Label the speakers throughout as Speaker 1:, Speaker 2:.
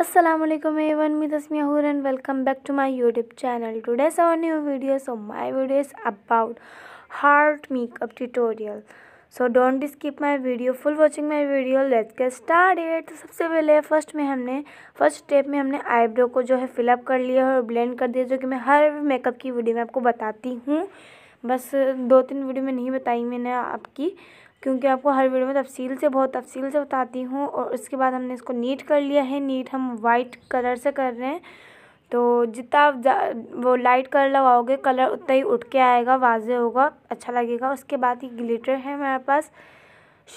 Speaker 1: असलम एवन मी दस्मी अहूर and welcome back to my YouTube channel today so new video so my video is about heart makeup tutorial so don't skip my video full watching my video let's get started तो सबसे पहले first में हमने first step में हमने eyebrow को जो है फिलअप कर लिया है और ब्लेंड कर दिया जो कि मैं हर मेकअप की वीडियो में आपको बताती हूँ बस दो तीन वीडियो में नहीं बताई मैंने आपकी क्योंकि आपको हर वीडियो में तफसील से बहुत तफसील से बताती हूँ और उसके बाद हमने इसको नीट कर लिया है नीट हम वाइट कलर से कर रहे हैं तो जितना आप वो लाइट कलर लगाओगे कलर उतना ही उठ के आएगा वाजे होगा अच्छा लगेगा उसके बाद ये ग्लिटर है हमारे पास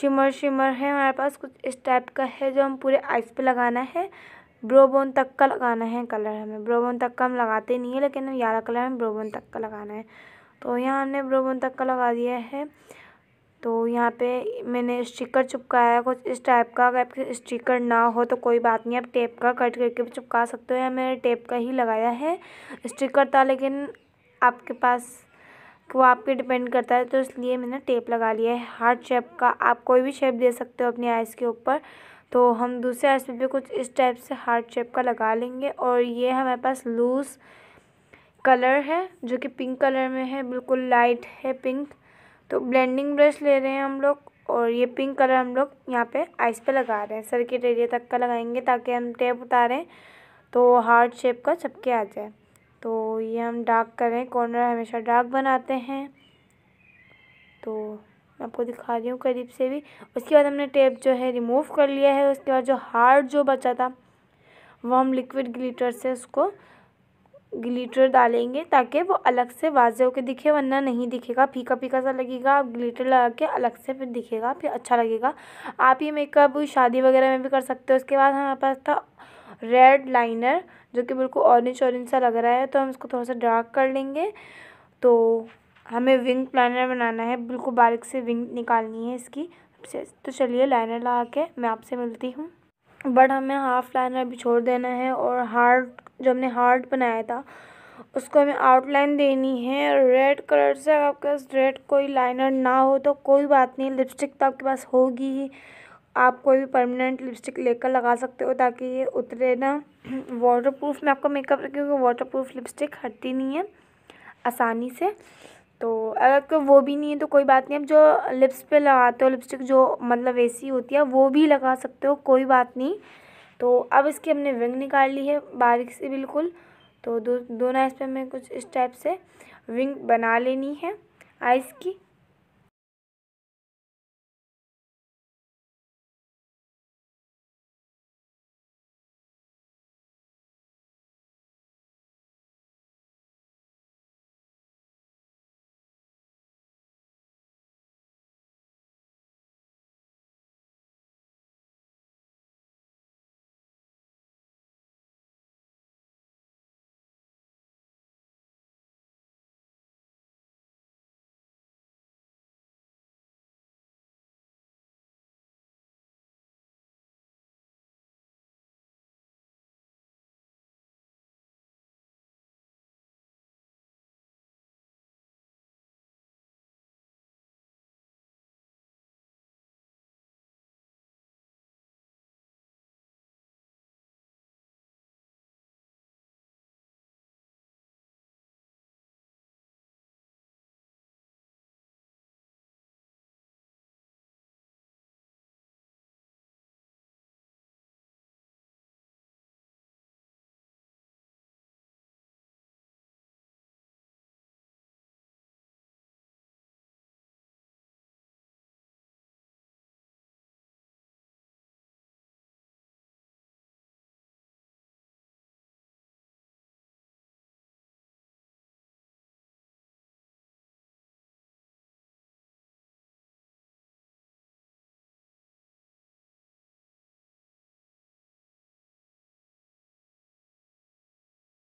Speaker 1: शिमर शिमर है हमारे पास कुछ इस टाइप का है जो हम पूरे आइस पे लगाना है ब्रोबोन तक का लगाना है कलर हमें ब्रोबोन तक का हम लगाते नहीं है लेकिन हम यारा कलर हमें ब्रोबोन तक का लगाना है तो यहाँ हमने ब्रोबोन तक का लगा दिया है तो यहाँ पे मैंने स्टिकर चिपकाया है कुछ इस टाइप का अगर आपके स्टिकर ना हो तो कोई बात नहीं आप टेप का कट करके भी चिपका सकते हो या मैंने टेप का ही लगाया है स्टिकर था लेकिन आपके पास वो आप पे डिपेंड करता है तो इसलिए मैंने टेप लगा लिया है हार्ड शेप का आप कोई भी शेप दे सकते हो अपनी आइस के ऊपर तो हम दूसरे आइस में भी कुछ इस टाइप से हार्ड शेप का लगा लेंगे और ये हमारे पास लूज़ कलर है जो कि पिंक कलर में है बिल्कुल लाइट है पिंक तो ब्लेंडिंग ब्रश ले रहे हैं हम लोग और ये पिंक कलर हम लोग यहाँ पे आइस पे लगा रहे हैं सर्किट एरिया तक का लगाएंगे ताकि हम टेप उतारें तो हार्ड शेप का चपके आ जाए तो ये हम डार्क करें कॉर्नर हमेशा डार्क बनाते हैं तो मैं आपको दिखा रही हूँ करीब से भी उसके बाद हमने टेप जो है रिमूव कर लिया है उसके बाद जो हार्ड जो बचा था वो हम लिक्विड ग्लिटर से उसको ग्लिटर डालेंगे ताकि वो अलग से वाजे होकर दिखे वरना नहीं दिखेगा फीका फीका सा लगेगा आप ग्लिटर लगा के अलग से फिर दिखेगा फिर अच्छा लगेगा आप ये मेकअप शादी वगैरह में भी कर सकते हो उसके बाद हमारे पास था रेड लाइनर जो कि बिल्कुल ऑरेंज ऑरेंज सा लग रहा है तो हम इसको थोड़ा सा डार्क कर लेंगे तो हमें विंग प्लानर बनाना है बिल्कुल बारीक से विंग निकालनी है इसकी तो चलिए लाइनर लगा के मैं आपसे मिलती हूँ बट हमें हाफ लाइनर भी छोड़ देना है और हार्ड जो हमने हार्ट बनाया था उसको हमें आउटलाइन देनी है रेड कलर से अगर आपके पास रेड कोई लाइनर ना हो तो कोई बात नहीं लिपस्टिक तो आपके पास होगी ही आप कोई भी परमानेंट लिपस्टिक लेकर लगा सकते हो ताकि ये उतरे ना वाटर प्रूफ में आपका मेकअप क्योंकि वाटर प्रूफ लिपस्टिक हटती नहीं है आसानी से तो अगर आपको वो भी नहीं है तो कोई बात नहीं आप जो लिप्स पे लगाते हो लिपस्टिक जो मतलब ऐसी होती है वो भी लगा सकते हो कोई बात नहीं तो अब इसकी हमने विंग निकाल ली है बारीक से बिल्कुल तो दो दोनों इस पर हमें कुछ इस टाइप से विंग बना लेनी है आइस की